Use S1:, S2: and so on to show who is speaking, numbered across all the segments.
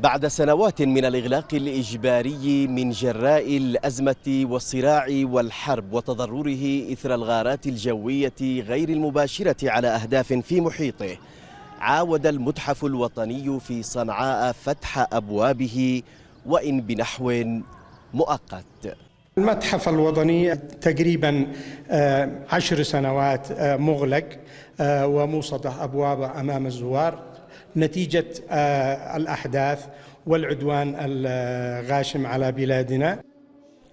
S1: بعد سنوات من الإغلاق الإجباري من جراء الأزمة والصراع والحرب وتضرره إثر الغارات الجوية غير المباشرة على أهداف في محيطه عاود المتحف الوطني في صنعاء فتح أبوابه وإن بنحو مؤقت
S2: المتحف الوطني تقريبا آه، عشر سنوات آه، مغلق آه، وموصدة أبوابه أمام الزوار نتيجه آه، الاحداث والعدوان الغاشم على بلادنا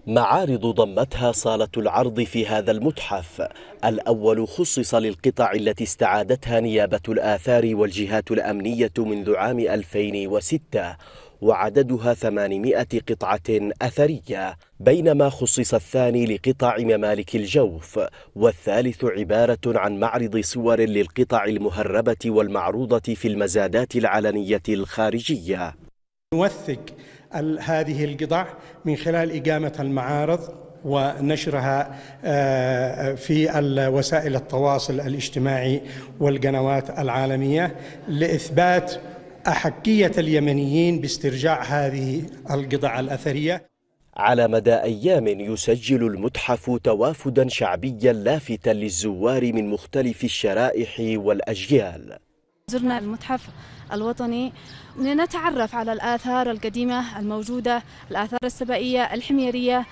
S1: معارض ضمتها صالة العرض في هذا المتحف الأول خصص للقطع التي استعادتها نيابة الآثار والجهات الأمنية منذ عام 2006 وعددها 800 قطعة أثرية بينما خصص الثاني لقطع ممالك الجوف والثالث عبارة عن معرض صور للقطع المهربة والمعروضة في المزادات العلنية الخارجية
S2: نوثق هذه القطع من خلال إقامة المعارض ونشرها آه، في وسائل التواصل الاجتماعي والقنوات العالميه لاثبات أحكية
S1: اليمنيين باسترجاع هذه القطع الأثرية على مدى أيام يسجل المتحف توافدا شعبيا لافتا للزوار من مختلف الشرائح والأجيال
S3: زرنا المتحف الوطني لنتعرف على الآثار القديمة الموجودة الآثار السبائية الحميرية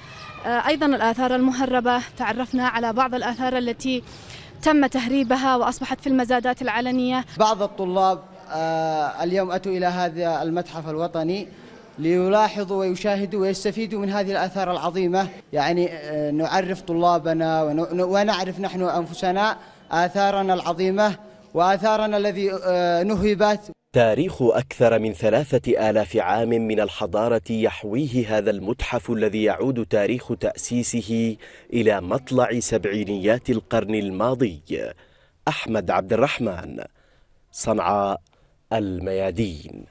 S3: آه، أيضا الآثار المهربة تعرفنا على بعض الآثار التي تم تهريبها وأصبحت في المزادات العلنية
S4: بعض الطلاب آه، اليوم أتوا إلى هذا المتحف الوطني ليلاحظوا ويشاهدوا ويستفيدوا من هذه الآثار العظيمة يعني آه، نعرف طلابنا ونعرف نحن أنفسنا آثارنا العظيمة وآثارنا الذي آه، نهبت
S1: تاريخ أكثر من ثلاثة آلاف عام من الحضارة يحويه هذا المتحف الذي يعود تاريخ تأسيسه إلى مطلع سبعينيات القرن الماضي
S4: أحمد عبد الرحمن صنعاء الميادين